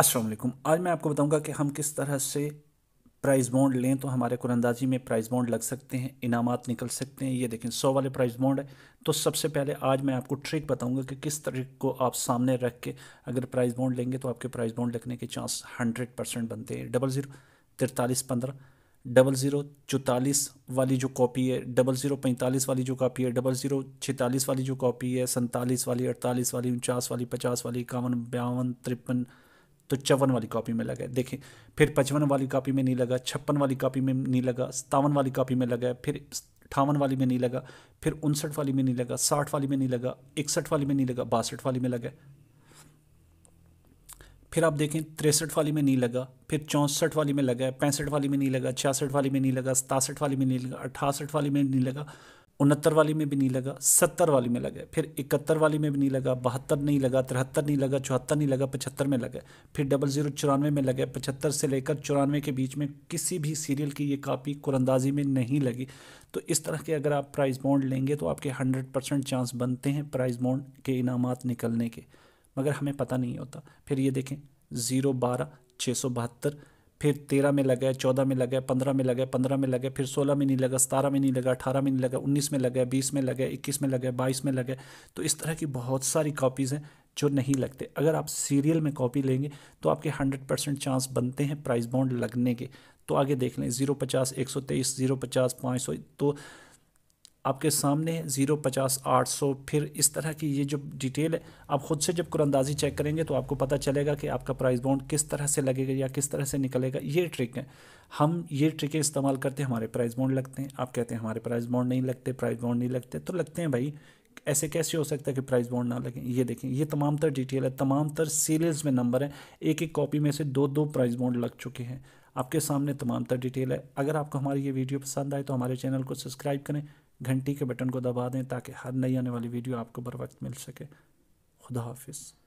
असलम आज मैं आपको बताऊंगा कि हम किस तरह से प्राइस बॉन्ड लें तो हमारे कुरंदाजी में प्राइस बॉन्ड लग सकते हैं इनाम निकल सकते हैं ये देखें सौ वाले प्राइस बॉन्ड है तो सबसे पहले आज मैं आपको ट्रिक बताऊंगा कि किस तरीक को आप सामने रख के अगर प्राइस बॉन्ड लेंगे तो आपके प्राइस बॉन्ड लगने के चांस हंड्रेड परसेंट बनते हैं डबल ज़ीरो तिरतालीस पंद्रह डबल ज़ीरो चौतालीस वाली जो कॉपी है डबल ज़ीरो पैंतालीस वाली जो कॉपी है डबल ज़ीरो छतालीस वाली जो कॉपी है सैंतालीस वाली अड़तालीस वाली उनचास वाली पचास वाली इक्यावन बयावन तिरपन तो चौवन वाली कॉपी में लगा है देखें फिर पचपन वाली कॉपी में नहीं लगा छप्पन वाली कॉपी में नहीं लगा सतावन वाली कॉपी में लगा फिर अठावन वाली में नहीं लगा फिर उनसठ वाली में नहीं लगा साठ वाली में नहीं लगा इकसठ वाली में नहीं लगा बासठ वाली में लगा फिर आप देखें तिरसठ वाली में नहीं लगा फिर चौंसठ वाली में लगा पैंसठ वाली में नहीं लगा छियासठ वाली में नहीं लगा सतासठ वाली में नहीं लगा अठासठ वाली में नहीं लगा उनहत्तर वाली में भी नहीं लगा सत्तर वाली में लगा फिर इकहत्तर वाली में भी नहीं लगा बहत्तर नहीं लगा तिहत्तर नहीं लगा चौहत्तर नहीं लगा पचहत्तर में लगा फिर डबल ज़ीरो चौरानवे में लगा पचहत्तर से लेकर चौरानवे के बीच में किसी भी सीरियल की ये कापी कुरंदाजी में नहीं लगी तो इस तरह के अगर आप प्राइज़ बॉन्ड लेंगे तो आपके हंड्रेड परसेंट चांस बनते हैं प्राइज़ बॉन्ड के इनाम निकलने के मगर हमें पता नहीं होता फिर ये देखें ज़ीरो बारह छः सौ बहत्तर फिर तेरह में लगे चौदह में लगे पंद्रह में लगे पंद्रह में लगे फिर सोलह में नहीं लगा सतारह में नहीं लगा अठारह में नहीं लगा उन्नीस में लगे बीस में लगे इक्कीस में लगे बाईस में लगे तो इस तरह की बहुत सारी कॉपीज़ हैं जो नहीं लगते अगर आप सीरियल में कॉपी लेंगे तो आपके हंड्रेड परसेंट चांस बनते हैं प्राइस बाउंड लगने के तो आगे देख लें ज़ीरो पचास एक सौ तेईस ज़ीरो पचास पाँच सौ तो आपके सामने ज़ीरो पचास आठ सौ फिर इस तरह की ये जो डिटेल है आप ख़ुद से जब कुरंदाजी चेक करेंगे तो आपको पता चलेगा कि आपका प्राइस बाउंड किस तरह से लगेगा या किस तरह से निकलेगा ये ट्रिक है हम ये ट्रिकें इस्तेमाल करते हैं हमारे प्राइस बाउंड लगते हैं आप कहते हैं हमारे प्राइस बाउंड नहीं लगते प्राइस बाउंड नहीं लगते तो लगते हैं भाई ऐसे कैसे हो सकता है कि प्राइस बाउंड ना लगे ये देखें ये तमाम तर डिटेल है तमाम तर सीरियल्स में नंबर है एक एक कॉपी में से दो दो प्राइस बाउंड लग चुके हैं आपके सामने तमाम तर डिटेल है अगर आपको हमारी ये वीडियो पसंद आए तो हमारे चैनल को सब्सक्राइब करें घंटी के बटन को दबा दें ताकि हर नई आने वाली वीडियो आपको बर वक्त मिल सके खुदा हाफिज़